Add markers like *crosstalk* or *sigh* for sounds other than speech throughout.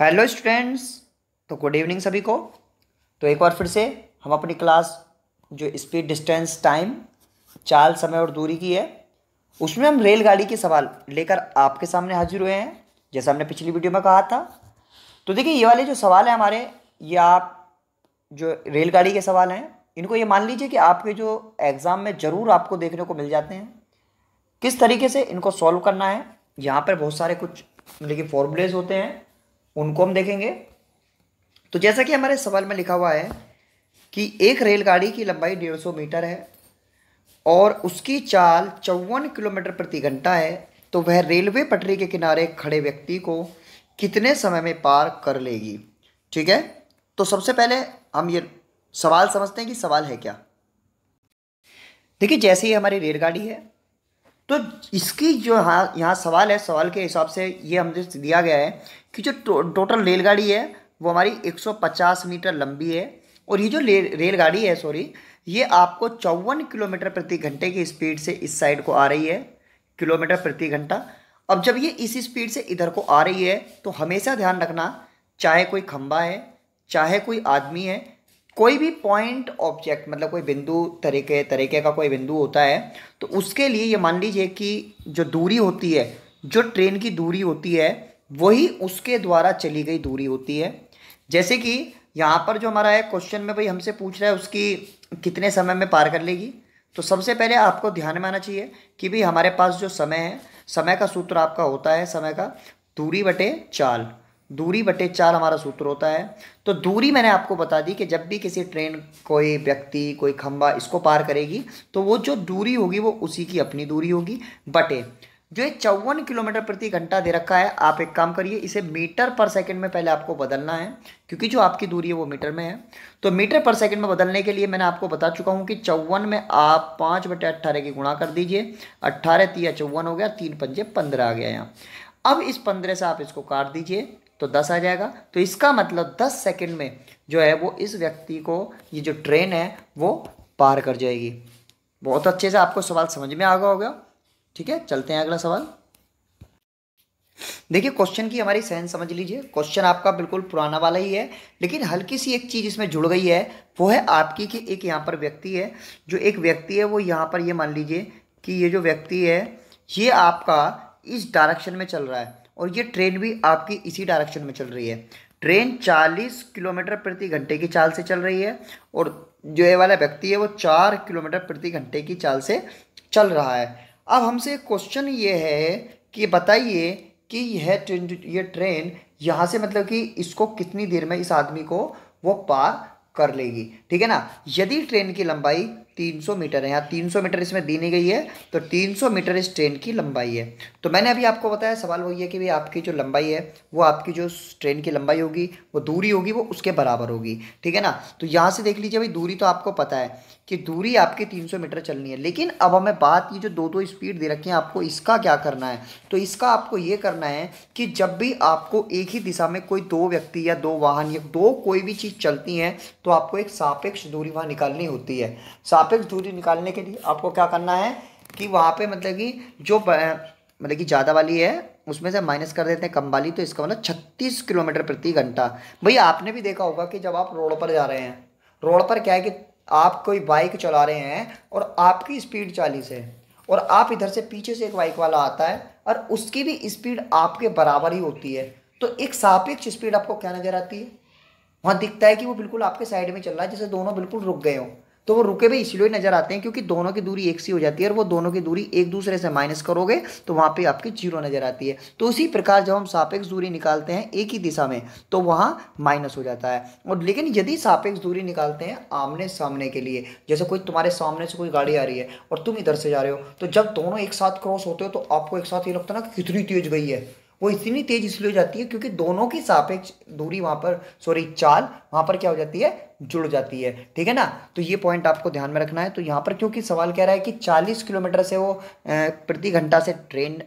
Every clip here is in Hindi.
हेलो स्टूडेंट्स तो गुड इवनिंग सभी को तो एक बार फिर से हम अपनी क्लास जो स्पीड डिस्टेंस टाइम चाल समय और दूरी की है उसमें हम रेलगाड़ी के सवाल लेकर आपके सामने हाजिर हुए हैं जैसा हमने पिछली वीडियो में कहा था तो देखिए ये वाले जो सवाल हैं हमारे ये आप जो रेलगाड़ी के सवाल हैं इनको ये मान लीजिए कि आपके जो एग्ज़ाम में ज़रूर आपको देखने को मिल जाते हैं किस तरीके से इनको सॉल्व करना है यहाँ पर बहुत सारे कुछ मतलब कि फॉर्मूलेज होते हैं उनको हम देखेंगे तो जैसा कि हमारे सवाल में लिखा हुआ है कि एक रेलगाड़ी की लंबाई 150 मीटर है और उसकी चाल चौवन किलोमीटर प्रति घंटा है तो वह रेलवे पटरी के किनारे खड़े व्यक्ति को कितने समय में पार कर लेगी ठीक है तो सबसे पहले हम ये सवाल समझते हैं कि सवाल है क्या देखिए जैसे ही हमारी रेलगाड़ी है तो इसकी जो हाँ यहाँ सवाल है सवाल के हिसाब से ये हमने दिया गया है कि जो टो, टोटल रेलगाड़ी है वो हमारी 150 मीटर लंबी है और ये जो रेलगाड़ी है सॉरी ये आपको चौवन किलोमीटर प्रति घंटे की स्पीड से इस साइड को आ रही है किलोमीटर प्रति घंटा अब जब ये इस स्पीड से इधर को आ रही है तो हमेशा ध्यान रखना चाहे कोई खम्बा है चाहे कोई आदमी है कोई भी पॉइंट ऑब्जेक्ट मतलब कोई बिंदु तरीके तरीके का कोई बिंदु होता है तो उसके लिए ये मान लीजिए कि जो दूरी होती है जो ट्रेन की दूरी होती है वही उसके द्वारा चली गई दूरी होती है जैसे कि यहाँ पर जो हमारा है क्वेश्चन में भाई हमसे पूछ रहा है उसकी कितने समय में पार कर लेगी तो सबसे पहले आपको ध्यान में आना चाहिए कि भाई हमारे पास जो समय है समय का सूत्र आपका होता है समय का दूरी बटे चाल दूरी बटे चार हमारा सूत्र होता है तो दूरी मैंने आपको बता दी कि जब भी किसी ट्रेन कोई व्यक्ति कोई खंभा इसको पार करेगी तो वो जो दूरी होगी वो उसी की अपनी दूरी होगी बटे जो ये चौवन किलोमीटर प्रति घंटा दे रखा है आप एक काम करिए इसे मीटर पर सेकंड में पहले आपको बदलना है क्योंकि जो आपकी दूरी है वो मीटर में है तो मीटर पर सेकंड में बदलने के लिए मैंने आपको बता चुका हूँ कि चौवन में आप पाँच बटे अट्ठारह की गुणा कर दीजिए अट्ठारह तीन चौवन हो गया तीन पंजे पंद्रह आ गया यहाँ अब इस पंद्रह से आप इसको काट दीजिए तो दस आ जाएगा तो इसका मतलब दस सेकेंड में जो है वो इस व्यक्ति को ये जो ट्रेन है वो पार कर जाएगी बहुत अच्छे से आपको सवाल समझ में आ गया होगा ठीक है चलते हैं अगला सवाल देखिए क्वेश्चन की हमारी सहन समझ लीजिए क्वेश्चन आपका बिल्कुल पुराना वाला ही है लेकिन हल्की सी एक चीज़ इसमें जुड़ गई है वो है आपकी कि एक यहाँ पर व्यक्ति है जो एक व्यक्ति है वो यहाँ पर ये मान लीजिए कि ये जो व्यक्ति है ये आपका इस डायरेक्शन में चल रहा है और ये ट्रेन भी आपकी इसी डायरेक्शन में चल रही है ट्रेन 40 किलोमीटर प्रति घंटे की चाल से चल रही है और जो ये वाला व्यक्ति है वो चार किलोमीटर प्रति घंटे की चाल से चल रहा है अब हमसे क्वेश्चन ये है कि बताइए कि यह ट्रेन ये ट्रेन यहाँ से मतलब कि इसको कितनी देर में इस आदमी को वो पार कर लेगी ठीक है ना यदि ट्रेन की लंबाई 300 मीटर है यहाँ 300 मीटर इसमें दी नहीं गई है तो 300 मीटर इस ट्रेन की लंबाई है तो मैंने अभी आपको बताया सवाल वही है कि भाई आपकी जो लंबाई है वो आपकी जो ट्रेन की लंबाई होगी वो दूरी होगी वो उसके बराबर होगी ठीक है ना तो यहाँ से देख लीजिए भाई दूरी तो आपको पता है कि दूरी आपकी तीन मीटर चलनी है लेकिन अब हमें बात ये जो दो दो स्पीड दे रखी है आपको इसका क्या करना है तो इसका आपको ये करना है कि जब भी आपको एक ही दिशा में कोई दो व्यक्ति या दो वाहन या दो कोई भी चीज़ चलती है तो आपको एक सापेक्ष दूरी वहाँ निकालनी होती है सापेक्ष दूरी निकालने के लिए आपको क्या करना है कि वहाँ पे मतलब कि जो मतलब कि ज़्यादा वाली है उसमें से माइनस कर देते हैं कम वाली तो इसका मतलब छत्तीस किलोमीटर प्रति घंटा भाई आपने भी देखा होगा कि जब आप रोड पर जा रहे हैं रोड पर क्या है कि आप कोई बाइक चला रहे हैं और आपकी स्पीड चालीस है और आप इधर से पीछे से एक बाइक वाला आता है और उसकी भी स्पीड आपके बराबर ही होती है तो एक सापेक्ष स्पीड आपको क्या नज़र आती है वहाँ दिखता है कि वो बिल्कुल आपके साइड में चल रहा है जैसे दोनों बिल्कुल रुक गए हों तो वो रुके हुए इसलिए नजर आते हैं क्योंकि दोनों की दूरी एक सी हो जाती है और वो दोनों की दूरी एक दूसरे से माइनस करोगे तो वहाँ पे आपकी जीरो नजर आती है तो उसी प्रकार जब हम सापेक्ष दूरी निकालते हैं एक ही दिशा में तो वहाँ माइनस हो जाता है और लेकिन यदि सापेक्ष दूरी निकालते हैं आमने सामने के लिए जैसे कोई तुम्हारे सामने से कोई गाड़ी आ रही है और तुम इधर से जा रहे हो तो जब दोनों एक साथ क्रॉस होते हो तो आपको एक साथ ये लगता है ना कितनी तेज गई है वो इतनी तेज इसलिए हो जाती है क्योंकि दोनों की सापेक्ष दूरी वहां पर सॉरी चाल वहां पर क्या हो जाती है जुड़ जाती है ठीक है ना तो ये पॉइंट आपको ध्यान में रखना है तो यहां पर क्योंकि सवाल कह रहा है कि 40 किलोमीटर से वो प्रति घंटा से ट्रेन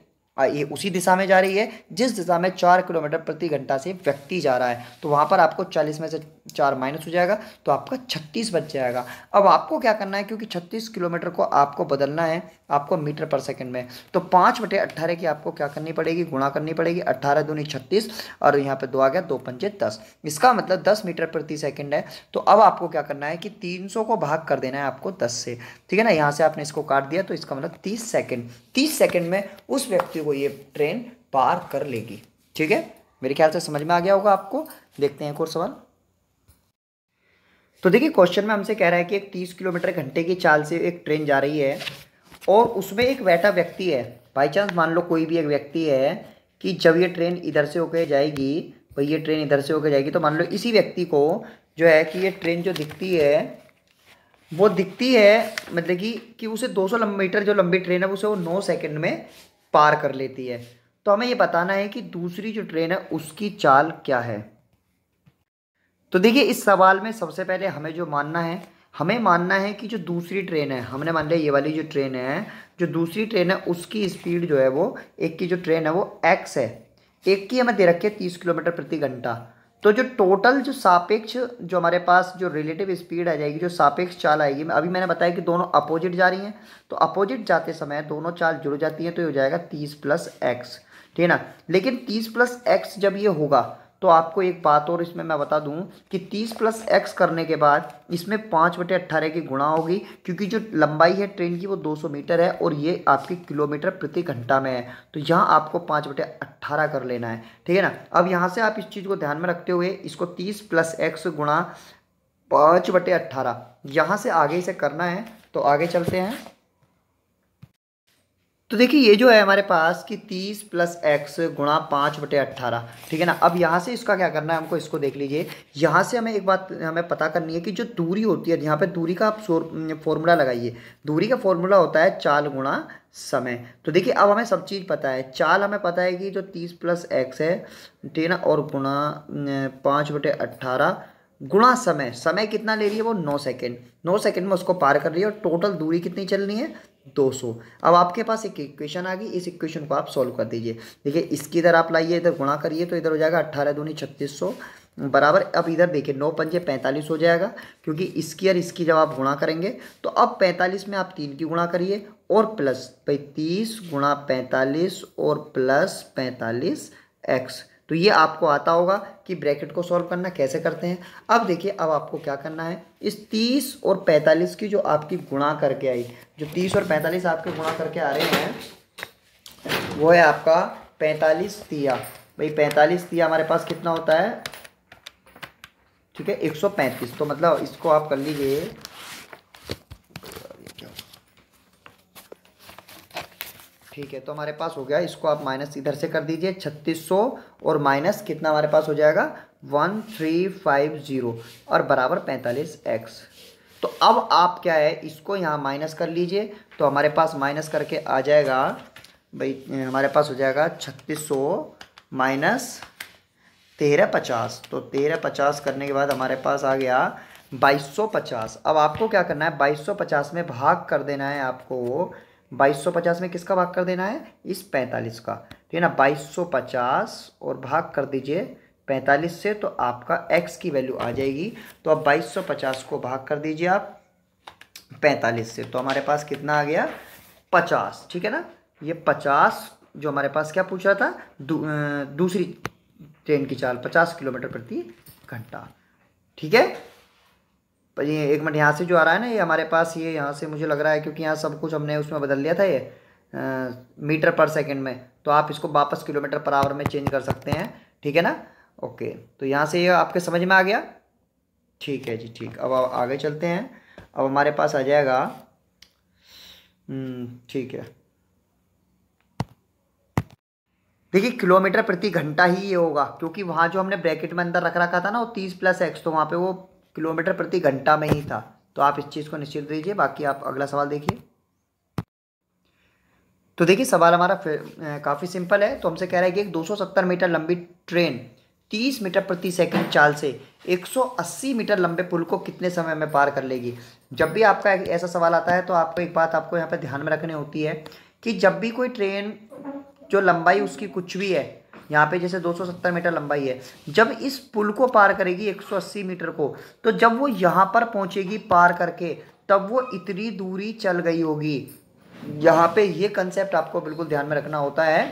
ये उसी दिशा में जा रही है जिस दिशा में चार किलोमीटर प्रति घंटा से व्यक्ति जा रहा है तो वहां पर आपको चालीस में से चार माइनस हो जाएगा तो आपका छत्तीस बच जाएगा अब आपको क्या करना है क्योंकि छत्तीस किलोमीटर को आपको बदलना है आपको मीटर पर सेकंड में तो पाँच बटे अट्ठारह की आपको क्या करनी पड़ेगी गुणा करनी पड़ेगी अट्ठारह दूनी छत्तीस और यहाँ पे दो आ गया दो पंचे दस इसका मतलब दस मीटर प्रति सेकंड है तो अब आपको क्या करना है कि तीन सौ को भाग कर देना है आपको दस से ठीक है ना यहाँ से आपने इसको काट दिया तो इसका मतलब तीस सेकेंड तीस सेकेंड में उस व्यक्ति को ये ट्रेन पार कर लेगी ठीक है मेरे ख्याल से समझ में आ गया होगा आपको देखते हैं एक और सवाल तो देखिए क्वेश्चन में हमसे कह रहा है कि एक तीस किलोमीटर घंटे की चाल से एक ट्रेन जा रही है और उसमें एक बैठा व्यक्ति है बाई चांस मान लो कोई भी एक व्यक्ति है कि जब ये ट्रेन इधर से होकर जाएगी भाई ये ट्रेन इधर से होकर जाएगी तो मान लो इसी व्यक्ति को जो है कि ये ट्रेन जो दिखती है वो दिखती है मतलब कि कि उसे 200 मीटर जो लंबी ट्रेन है उसे वो 9 सेकंड में पार कर लेती है तो हमें ये बताना है कि दूसरी जो ट्रेन है उसकी चाल क्या है तो देखिए इस सवाल में सबसे पहले हमें जो मानना है हमें मानना है कि जो दूसरी ट्रेन है हमने मान लिया ये वाली जो ट्रेन है जो दूसरी ट्रेन है उसकी स्पीड जो है वो एक की जो ट्रेन है वो एक्स है एक की हमें दे रखी है तीस किलोमीटर प्रति घंटा तो जो टोटल जो सापेक्ष जो हमारे पास जो रिलेटिव स्पीड आ जाएगी जो सापेक्ष चाल आएगी अभी मैंने बताया कि दोनों अपोजिट जा रही हैं तो अपोजिट जाते समय दोनों चाल जुड़ जाती हैं तो ये हो जाएगा तीस प्लस एक्स ठीक है ना लेकिन तीस प्लस एक्स जब ये होगा तो आपको एक बात और इसमें मैं बता दूं कि 30 प्लस एक्स करने के बाद इसमें पाँच बटे अट्ठारह की गुणा होगी क्योंकि जो लंबाई है ट्रेन की वो 200 मीटर है और ये आपकी किलोमीटर प्रति घंटा में है तो यहाँ आपको पाँच बटे अट्ठारह कर लेना है ठीक है ना अब यहाँ से आप इस चीज़ को ध्यान में रखते हुए इसको तीस प्लस एक्स गुणा पाँच बटे अट्ठारह यहाँ से आगे इसे करना है तो आगे चलते हैं तो देखिए ये जो है हमारे पास कि 30 प्लस एक्स गुणा पाँच बटे अट्ठारह ठीक है ना अब यहाँ से इसका क्या करना है हमको इसको देख लीजिए यहाँ से हमें एक बात हमें पता करनी है कि जो दूरी होती है यहाँ पे दूरी का आप फॉर्मूला लगाइए दूरी का फॉर्मूला होता है चाल गुणा समय तो देखिए अब हमें सब चीज़ पता है चाल हमें पता है कि जो तीस प्लस एक्स है ठीक है और गुणा पाँच बटे अट्ठारह गुणा समय समय कितना ले रही है वो नौ सेकेंड नौ सेकेंड में उसको पार कर रही है और टोटल दूरी कितनी चलनी है 200 अब आपके पास एक इक्वेशन आ गई इस इक्वेशन को आप सॉल्व कर दीजिए देखिए इसकी इधर आप लाइए इधर गुणा करिए तो इधर हो जाएगा अट्ठारह दूनी छत्तीस सौ बराबर अब इधर देखिए नौ पंजे पैंतालीस हो जाएगा क्योंकि इसकी और इसकी जब आप गुणा करेंगे तो अब पैंतालीस में आप तीन की गुणा करिए और प्लस तीस गुणा पैंतालीस और प्लस पैंतालीस एक्स तो ये आपको आता होगा कि ब्रैकेट को सॉल्व करना कैसे करते हैं अब देखिए अब आपको क्या करना है इस 30 और 45 की जो आपकी गुणा करके आई जो 30 और 45 आपके गुणा करके आ रहे हैं वो है आपका 45 तिया भाई 45 तिया हमारे पास कितना होता है ठीक है 135 तो मतलब इसको आप कर लीजिए ठीक है तो हमारे पास हो गया इसको आप माइनस इधर से कर दीजिए छत्तीस सौ और माइनस कितना हमारे पास हो जाएगा वन थ्री फाइव ज़ीरो और बराबर पैंतालीस एक्स तो अब आप क्या है इसको यहाँ माइनस कर लीजिए तो हमारे पास माइनस करके आ जाएगा भाई हमारे पास हो जाएगा छत्तीस सौ माइनस तेरह पचास तो तेरह पचास करने के बाद हमारे पास आ गया बाईस सौ पचास अब आपको क्या करना है बाईस सौ पचास में भाग कर देना है आपको 2250 में किसका भाग कर देना है इस 45 का तो ये ना 2250 और भाग कर दीजिए 45 से तो आपका x की वैल्यू आ जाएगी तो अब 2250 को भाग कर दीजिए आप 45 से तो हमारे पास कितना आ गया 50 ठीक है ना ये 50 जो हमारे पास क्या पूछ रहा था दू, दूसरी ट्रेन की चाल 50 किलोमीटर प्रति घंटा ठीक है पर ये एक मिनट यहाँ से जो आ रहा है ना ये हमारे पास ये यहाँ से मुझे लग रहा है क्योंकि यहाँ सब कुछ हमने उसमें बदल लिया था ये आ, मीटर पर सेकंड में तो आप इसको वापस किलोमीटर पर आवर में चेंज कर सकते हैं ठीक है ना ओके तो यहाँ से ये आपके समझ में आ गया ठीक है जी ठीक अब आगे चलते हैं अब हमारे पास आ जाएगा हम्म, ठीक है देखिए किलोमीटर प्रति घंटा ही ये होगा क्योंकि वहाँ जो हमने ब्रैकेट में अंदर रख रखा था ना वो तीस प्लस एक्स तो वहाँ पे वो किलोमीटर प्रति घंटा में ही था तो आप इस चीज़ को निश्चित दीजिए बाकी आप अगला सवाल देखिए तो देखिए सवाल हमारा काफ़ी सिंपल है तो हमसे कह रहा है कि एक 270 मीटर लंबी ट्रेन 30 मीटर प्रति सेकंड चाल से 180 मीटर लंबे पुल को कितने समय में पार कर लेगी जब भी आपका ऐसा सवाल आता है तो आपको एक बात आपको यहाँ पर ध्यान में रखनी होती है कि जब भी कोई ट्रेन जो लंबाई उसकी कुछ भी है यहाँ पे जैसे 270 मीटर लंबाई है जब इस पुल को पार करेगी 180 मीटर को तो जब वो यहाँ पर पहुँचेगी पार करके तब वो इतनी दूरी चल गई होगी यहाँ पे ये कंसेप्ट आपको बिल्कुल ध्यान में रखना होता है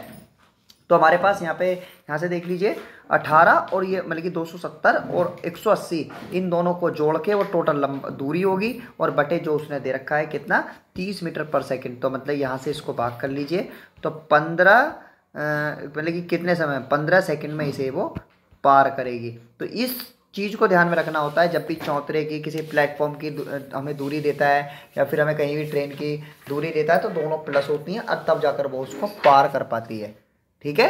तो हमारे पास यहाँ पे यहाँ से देख लीजिए 18 और ये मतलब कि 270 और 180 इन दोनों को जोड़ के वो टोटल लंब दूरी होगी और बटे जो उसने दे रखा है कितना 30 मीटर पर सेकंड तो मतलब यहाँ से इसको भाग कर लीजिए तो 15 मतलब कि कितने समय पंद्रह सेकंड में इसे वो पार करेगी तो इस चीज़ को ध्यान में रखना होता है जब भी चौंतरे की किसी प्लेटफॉर्म की हमें दूरी देता है या फिर हमें कहीं भी ट्रेन की दूरी देता है तो दोनों प्लस होती हैं और तब जाकर वो उसको पार कर पाती है ठीक है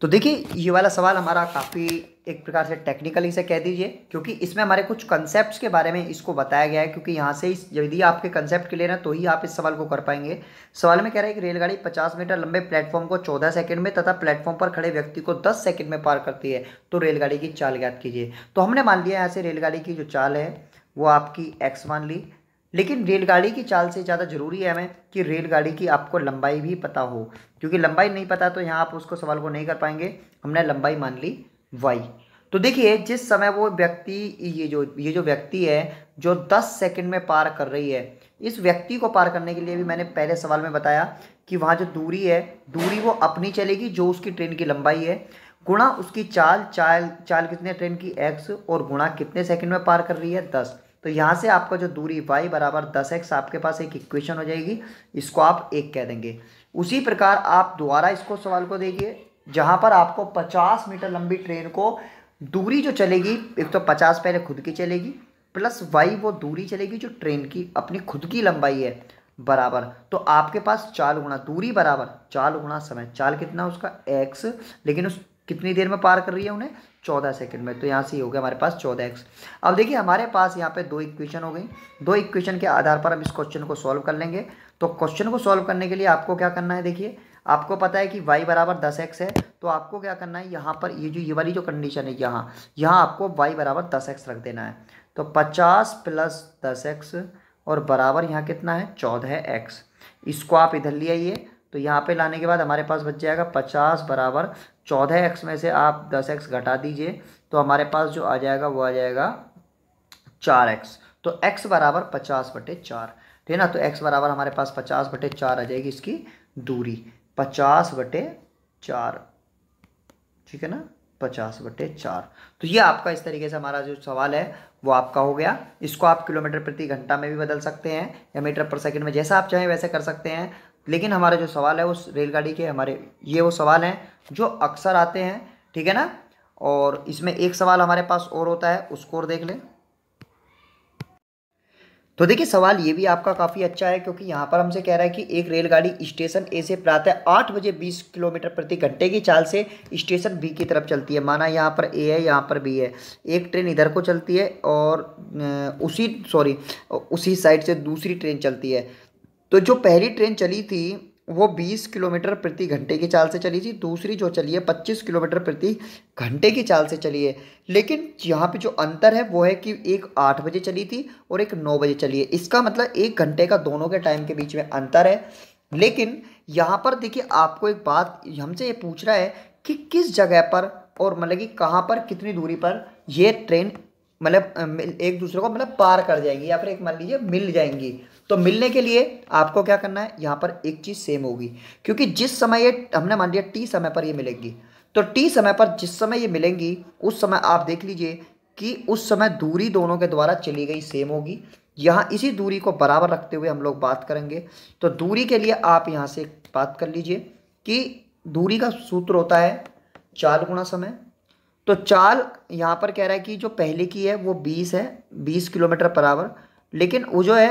तो देखिए ये वाला सवाल हमारा काफ़ी एक प्रकार से टेक्निकली से कह दीजिए क्योंकि इसमें हमारे कुछ कंसेप्ट के बारे में इसको बताया गया है क्योंकि यहाँ से यदि आपके कंसेप्ट क्लियर हैं तो ही आप इस सवाल को कर पाएंगे सवाल में कह रहा है कि रेलगाड़ी 50 मीटर लंबे प्लेटफॉर्म को 14 सेकंड में तथा प्लेटफॉर्म पर खड़े व्यक्ति को 10 सेकंड में पार करती है तो रेलगाड़ी की चाल याद कीजिए तो हमने मान लिया यहाँ से रेलगाड़ी की जो चाल है वो आपकी एक्स मान ली लेकिन रेलगाड़ी की चाल से ज़्यादा ज़रूरी है हमें कि रेलगाड़ी की आपको लंबाई भी पता हो क्योंकि लंबाई नहीं पता तो यहाँ आप उसको सवाल को नहीं कर पाएंगे हमने लंबाई मान ली वाई तो देखिए जिस समय वो व्यक्ति ये जो ये जो व्यक्ति है जो 10 सेकंड में पार कर रही है इस व्यक्ति को पार करने के लिए भी मैंने पहले सवाल में बताया कि वहाँ जो दूरी है दूरी वो अपनी चलेगी जो उसकी ट्रेन की लंबाई है गुणा उसकी चाल चाल चाल कितने ट्रेन की एक्स और गुणा कितने सेकंड में पार कर रही है दस तो यहाँ से आपका जो दूरी वाई बराबर दस एक्स आपके पास एक इक्वेशन हो जाएगी इसको आप एक कह देंगे उसी प्रकार आप दोबारा इसको सवाल को देखिए जहाँ पर आपको 50 मीटर लंबी ट्रेन को दूरी जो चलेगी एक तो 50 पहले खुद की चलेगी प्लस वाई वो दूरी चलेगी जो ट्रेन की अपनी खुद की लंबाई है बराबर तो आपके पास चाल गुणा दूरी बराबर चाल गुणा समय चाल कितना उसका एक्स लेकिन उस कितनी देर में पार कर रही है उन्हें चौदह सेकंड में तो यहाँ से ही हो गया हमारे पास चौदह एक्स अब देखिए हमारे पास यहाँ पे दो इक्वेशन हो गई दो इक्वेशन के आधार पर हम इस क्वेश्चन को सॉल्व कर लेंगे तो क्वेश्चन को सॉल्व करने के लिए आपको क्या करना है देखिए आपको पता है कि y बराबर दस एक्स है तो आपको क्या करना है यहाँ पर ये जो ये वाली जो कंडीशन है यहाँ यहाँ आपको y बराबर दस एक्स रख देना है तो पचास प्लस दस एक्स और बराबर यहाँ कितना है चौदह एक्स इसको आप इधर ले आइए तो यहाँ पे लाने के बाद हमारे पास बच जाएगा पचास बराबर चौदह एक्स में से आप दस एक्स घटा दीजिए तो हमारे पास जो आ जाएगा वो आ जाएगा चार एक्स तो एक्स बराबर पचास बटे चार ठीक है ना तो एक्स बराबर हमारे पास पचास बटे चार आ जाएगी इसकी दूरी पचास बटे चार ठीक है ना पचास बटे चार तो ये आपका इस तरीके से हमारा जो सवाल है वो आपका हो गया इसको आप किलोमीटर प्रति घंटा में भी बदल सकते हैं या मीटर पर सेकंड में जैसा आप चाहें वैसे कर सकते हैं लेकिन हमारा जो सवाल है उस रेलगाड़ी के हमारे ये वो सवाल हैं जो अक्सर आते हैं ठीक है ना और इसमें एक सवाल हमारे पास और होता है उसको और देख लें तो देखिए सवाल ये भी आपका काफ़ी अच्छा है क्योंकि यहाँ पर हमसे कह रहा है कि एक रेलगाड़ी स्टेशन ए से प्रातः आठ बजे बीस किलोमीटर प्रति घंटे की चाल से स्टेशन बी की तरफ चलती है माना यहाँ पर ए है यहाँ पर बी है एक ट्रेन इधर को चलती है और उसी सॉरी उसी साइड से दूसरी ट्रेन चलती है तो जो पहली ट्रेन चली थी वो 20 किलोमीटर प्रति घंटे की चाल से चली थी दूसरी जो चली है 25 किलोमीटर प्रति घंटे की चाल से चली है लेकिन यहाँ पे जो अंतर है वो है कि एक आठ बजे चली थी और एक नौ बजे चली है इसका मतलब एक घंटे का दोनों के टाइम के बीच में अंतर है लेकिन यहाँ पर देखिए आपको एक बात हमसे ये पूछ रहा है कि किस जगह पर और मतलब कि कहाँ पर कितनी दूरी पर यह ट्रेन मतलब एक दूसरे को मतलब पार कर जाएगी या फिर एक मान लीजिए मिल जाएंगी तो मिलने के लिए आपको क्या करना है यहाँ पर एक चीज़ सेम होगी क्योंकि जिस समय ये हमने मान लिया टी समय पर ये मिलेंगी तो टी समय पर जिस समय ये मिलेंगी उस समय आप देख लीजिए कि उस समय दूरी दोनों के द्वारा चली गई सेम होगी यहाँ इसी दूरी को बराबर रखते हुए हम लोग बात करेंगे तो दूरी के लिए आप यहाँ से बात कर लीजिए कि दूरी का सूत्र होता है चाल गुणा समय तो चाल यहाँ पर कह रहा है कि जो पहले की है वो बीस है बीस किलोमीटर पर आवर लेकिन वो जो है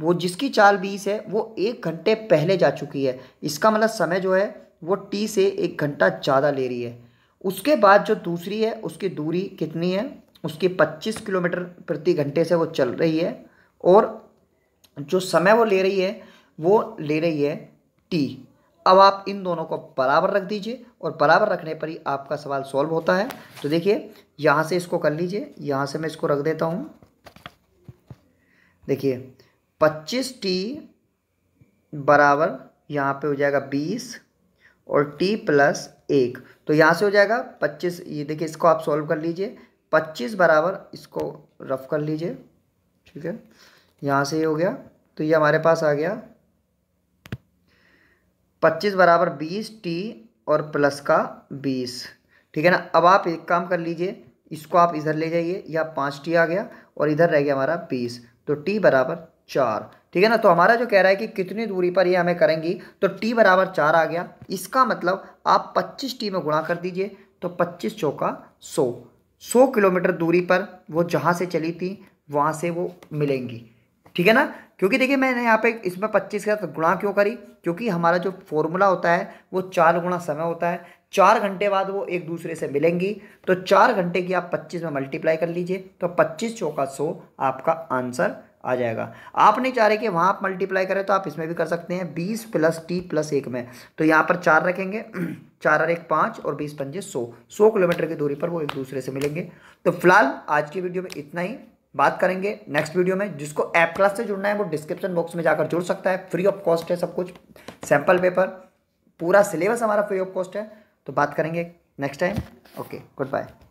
वो जिसकी चाल बीस है वो एक घंटे पहले जा चुकी है इसका मतलब समय जो है वो टी से एक घंटा ज़्यादा ले रही है उसके बाद जो दूसरी है उसकी दूरी कितनी है उसकी 25 किलोमीटर प्रति घंटे से वो चल रही है और जो समय वो ले रही है वो ले रही है टी अब आप इन दोनों को बराबर रख दीजिए और बराबर रखने पर ही आपका सवाल सॉल्व होता है तो देखिए यहाँ से इसको कर लीजिए यहाँ से मैं इसको रख देता हूँ देखिए पच्चीस टी बराबर यहाँ पे हो जाएगा बीस और टी प्लस एक तो यहाँ से हो जाएगा पच्चीस ये देखिए इसको आप सॉल्व कर लीजिए पच्चीस बराबर इसको रफ कर लीजिए ठीक है यहाँ से ये हो गया तो ये हमारे पास आ गया पच्चीस बराबर बीस टी और प्लस का बीस ठीक है ना अब आप एक काम कर लीजिए इसको आप इधर ले जाइए या पाँच टी आ गया और इधर रह गया हमारा बीस तो टी बराबर चार ठीक है ना तो हमारा जो कह रहा है कि कितनी दूरी पर ये हमें करेंगी तो टी बराबर चार आ गया इसका मतलब आप पच्चीस टी में गुणा कर दीजिए तो पच्चीस चौका सौ सौ किलोमीटर दूरी पर वो जहाँ से चली थी वहाँ से वो मिलेंगी ठीक है ना क्योंकि देखिए मैंने यहाँ पे इसमें पच्चीस का तो गुणा क्यों करी क्योंकि हमारा जो फॉर्मूला होता है वो चार गुणा समय होता है चार घंटे बाद वो एक दूसरे से मिलेंगी तो चार घंटे की आप पच्चीस में मल्टीप्लाई कर लीजिए तो पच्चीस चौका सौ आपका आंसर आ जाएगा आप नहीं चाह रहे कि वहाँ आप मल्टीप्लाई करें तो आप इसमें भी कर सकते हैं बीस प्लस टी प्लस एक में तो यहाँ पर चार रखेंगे *clears throat* चार और एक पाँच और बीस पंजे सौ सौ किलोमीटर की दूरी पर वो एक दूसरे से मिलेंगे तो फिलहाल आज की वीडियो में इतना ही बात करेंगे नेक्स्ट वीडियो में जिसको ऐप क्लास से जुड़ना है वो डिस्क्रिप्शन बॉक्स में जाकर जुड़ सकता है फ्री ऑफ कॉस्ट है सब कुछ सैम्पल पेपर पूरा सिलेबस हमारा फ्री ऑफ कॉस्ट है तो बात करेंगे next time okay good bye